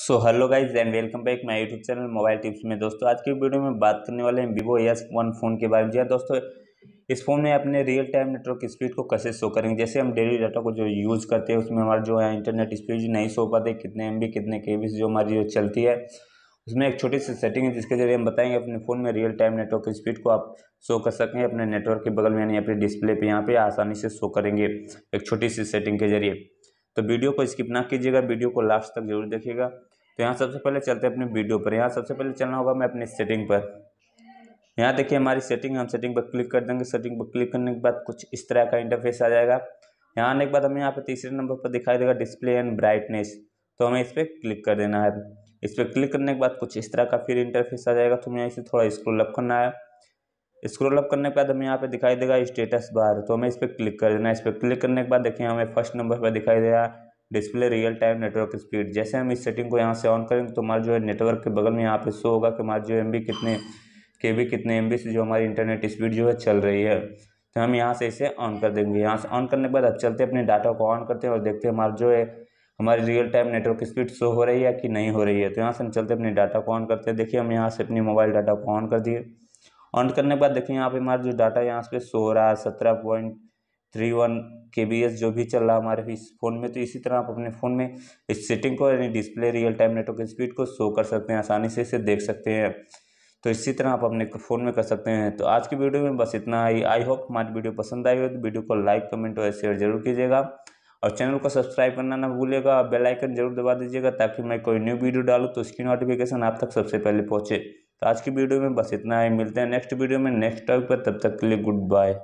so hello guys and welcome back my YouTube channel mobile tips में दोस्तों आज की वीडियो में बात करने वाले हैं वीवो एस वन फ़ोन के बारे में जी हाँ, दोस्तों इस फोन में अपने रियल टाइम नेटवर्क स्पीड को कैसे शो करेंगे जैसे हम डेली डाटा को जो यूज़ करते हैं उसमें हमारा जो है इंटरनेट स्पीड नहीं शो पाते कितने एम कितने के जो हमारी जो चलती है उसमें एक छोटी सी सेटिंग है जिसके जरिए हम बताएंगे अपने फ़ोन में रियल टाइम नेटवर्क स्पीड को आप शो कर सकें अपने नेटवर्क के बगल में यानी अपने डिस्प्ले पे यहाँ पे आसानी से शो करेंगे एक छोटी सी सेटिंग के जरिए तो वीडियो को स्किप ना कीजिएगा वीडियो को लास्ट तक जरूर देखिएगा तो यहाँ सबसे पहले चलते हैं अपने वीडियो पर यहाँ सबसे पहले चलना होगा मैं अपने सेटिंग पर यहाँ देखिए हमारी सेटिंग हम सेटिंग पर क्लिक कर देंगे सेटिंग पर क्लिक करने के बाद कुछ इस तरह का इंटरफेस आ जाएगा यहाँ आने के बाद हमें यहाँ पर तीसरे नंबर पर दिखाई देगा डिस्प्ले एंड ब्राइटनेस तो हमें इस पर क्लिक कर देना है इस पर क्लिक करने के बाद कुछ इस तरह का फिर इंटरफेस आ जाएगा तो हमें इसे थोड़ा स्क्रोल अप करना है स्क्रॉल अप करने के बाद हमें यहाँ पे दिखाई देगा स्टेटस बार तो हमें इस पर क्लिक कर देना इस पर क्लिक करने के बाद देखिए हमें फर्स्ट नंबर पर दिखाई दे रहा display real time network speed जैसे हम इस सेटिंग को यहाँ से ऑन करेंगे तो हमारा जो है नेटवर्क के बगल में यहाँ पे शो होगा कि हमारे जो एम कितने के बी कितने एम से जो हमारी इंटरनेट स्पीड जो है चल रही है तो हम यहाँ से इसे ऑन कर देंगे यहाँ से ऑन करने के बाद अब चलते अपने डाटा को ऑन करते हैं और देखते हैं हमारा जो है हमारी real time network speed show हो रही है कि नहीं हो रही है तो यहाँ से हम चलते अपने डाटा को ऑन करते हैं देखिए हम यहाँ से अपनी मोबाइल डाटा को ऑन कर दिए ऑन करने के बाद देखिए यहाँ पे हमारा जो डाटा यहाँ पे सो रहा है सत्रह point three one K B S जो भी चल रहा है हमारे इस फ़ोन में तो इसी तरह आप अपने फ़ोन में इस सेटिंग को यानी display real time network speed को शो कर सकते हैं आसानी से इसे देख सकते हैं तो इसी तरह आप अपने फ़ोन में कर सकते हैं तो आज की वीडियो में बस इतना ही आई होप हमारी वीडियो पसंद आई हो तो वीडियो को लाइक कमेंट और शेयर जरूर कीजिएगा और चैनल को सब्सक्राइब करना ना भूलिएगा बेल आइकन जरूर दबा दीजिएगा ताकि मैं कोई न्यू वीडियो डालूँ तो उसकी नोटिफिकेशन आप तक सबसे पहले पहुँचे तो आज की वीडियो में बस इतना ही मिलते हैं नेक्स्ट वीडियो में नेक्स्ट टॉपिक पर तब तक के लिए गुड बाय